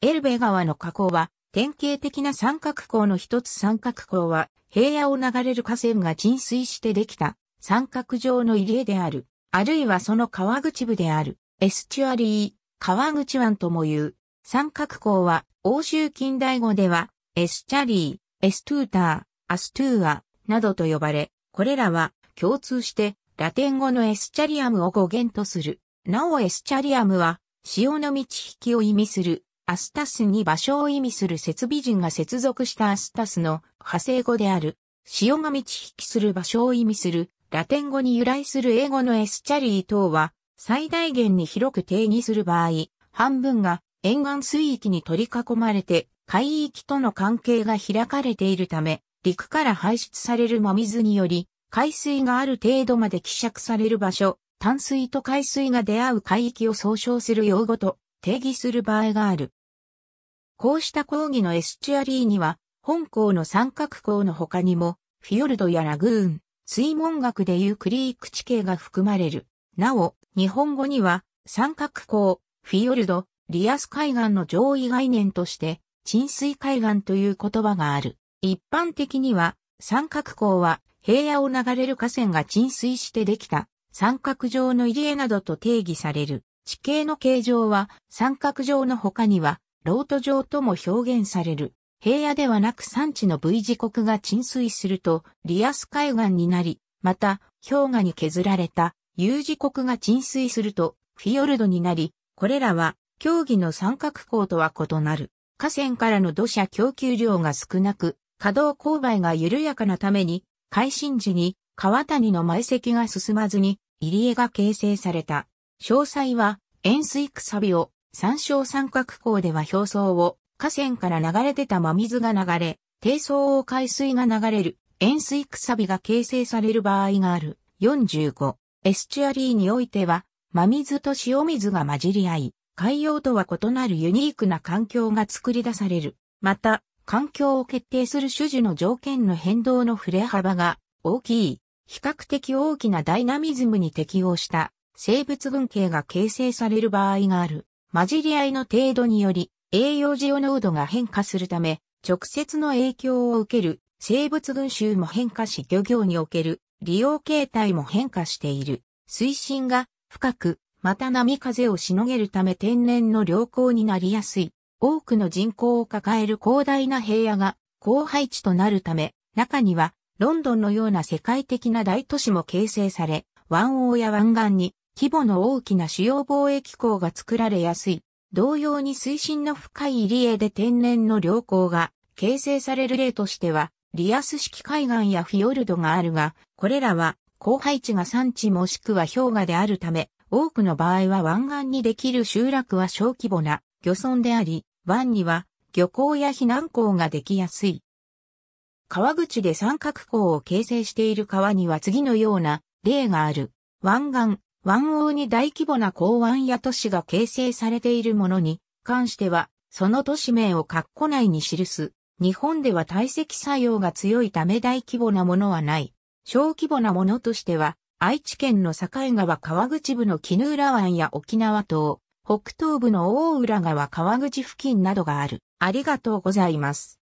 エルベ川の河口は、典型的な三角港の一つ三角港は、平野を流れる河川が浸水してできた三角状の入江である。あるいはその川口部である。エスチュアリー、川口湾とも言う。三角港は、欧州近代語では、エスチャリー、エストゥーター、アストゥーア、などと呼ばれ、これらは共通してラテン語のエスチャリアムを語源とする。なおエスチャリアムは潮の満ち引きを意味するアスタスに場所を意味する設備人が接続したアスタスの派生語である、潮が満ち引きする場所を意味する、ラテン語に由来する英語のエスチャリー等は、最大限に広く定義する場合、半分が沿岸水域に取り囲まれて、海域との関係が開かれているため、陸から排出される真水により、海水がある程度まで希釈される場所、淡水と海水が出会う海域を総称する用語と定義する場合がある。こうした講義のエスチュアリーには、本校の三角校の他にも、フィヨルドやラグーン、水門学でいうクリーク地形が含まれる。なお、日本語には、三角港、フィヨルド、リアス海岸の上位概念として、沈水海岸という言葉がある。一般的には、三角港は平野を流れる河川が沈水してできた三角状の入り江などと定義される。地形の形状は三角状の他にはロート状とも表現される。平野ではなく山地の V 字国が浸水すると、リアス海岸になり、また、氷河に削られた U 字国が浸水すると、フィヨルドになり、これらは、競技の三角港とは異なる。河川からの土砂供給量が少なく、稼働勾配が緩やかなために、海進時に川谷の埋石が進まずに入り江が形成された。詳細は、塩水くさびを三椒三角港では表層を河川から流れ出た真水が流れ、低層を海水が流れる塩水くさびが形成される場合がある。45、エスチュアリーにおいては、真水と塩水が混じり合い、海洋とは異なるユニークな環境が作り出される。また、環境を決定する種々の条件の変動の触れ幅が大きい、比較的大きなダイナミズムに適応した生物群系が形成される場合がある。混じり合いの程度により、栄養ジオ濃度が変化するため、直接の影響を受ける生物群衆も変化し漁業における利用形態も変化している。水深が深く、また波風をしのげるため天然の良好になりやすい。多くの人口を抱える広大な平野が荒廃地となるため、中にはロンドンのような世界的な大都市も形成され、湾王や湾岸に規模の大きな主要貿易港が作られやすい。同様に水深の深い入り江で天然の良港が形成される例としては、リアス式海岸やフィヨルドがあるが、これらは荒廃地が山地もしくは氷河であるため、多くの場合は湾岸にできる集落は小規模な漁村であり、湾には漁港や避難港ができやすい。川口で三角港を形成している川には次のような例がある。湾岸、湾王に大規模な港湾や都市が形成されているものに関しては、その都市名を括弧内に記す。日本では体積作用が強いため大規模なものはない。小規模なものとしては、愛知県の境川川口部の絹浦湾や沖縄島、北東部の大浦川川口付近などがある。ありがとうございます。